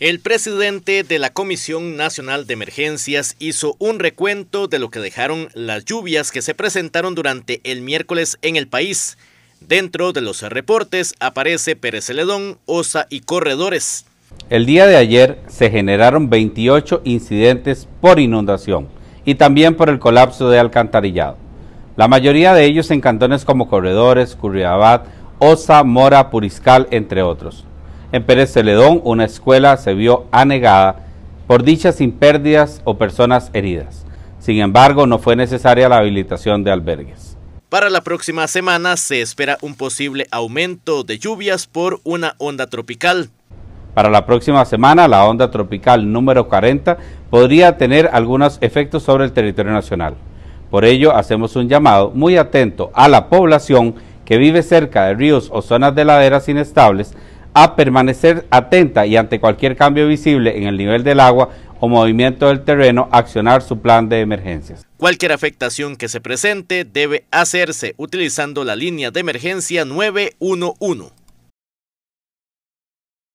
El presidente de la Comisión Nacional de Emergencias hizo un recuento de lo que dejaron las lluvias que se presentaron durante el miércoles en el país. Dentro de los reportes aparece Pérez Celedón, Osa y Corredores. El día de ayer se generaron 28 incidentes por inundación y también por el colapso de alcantarillado. La mayoría de ellos en cantones como Corredores, Curriabat, Osa, Mora, Puriscal, entre otros. En Pérez Celedón, una escuela se vio anegada por dichas sin pérdidas o personas heridas. Sin embargo, no fue necesaria la habilitación de albergues. Para la próxima semana se espera un posible aumento de lluvias por una onda tropical. Para la próxima semana, la onda tropical número 40 podría tener algunos efectos sobre el territorio nacional. Por ello, hacemos un llamado muy atento a la población que vive cerca de ríos o zonas de laderas inestables a permanecer atenta y ante cualquier cambio visible en el nivel del agua o movimiento del terreno, accionar su plan de emergencias. Cualquier afectación que se presente debe hacerse utilizando la línea de emergencia 911.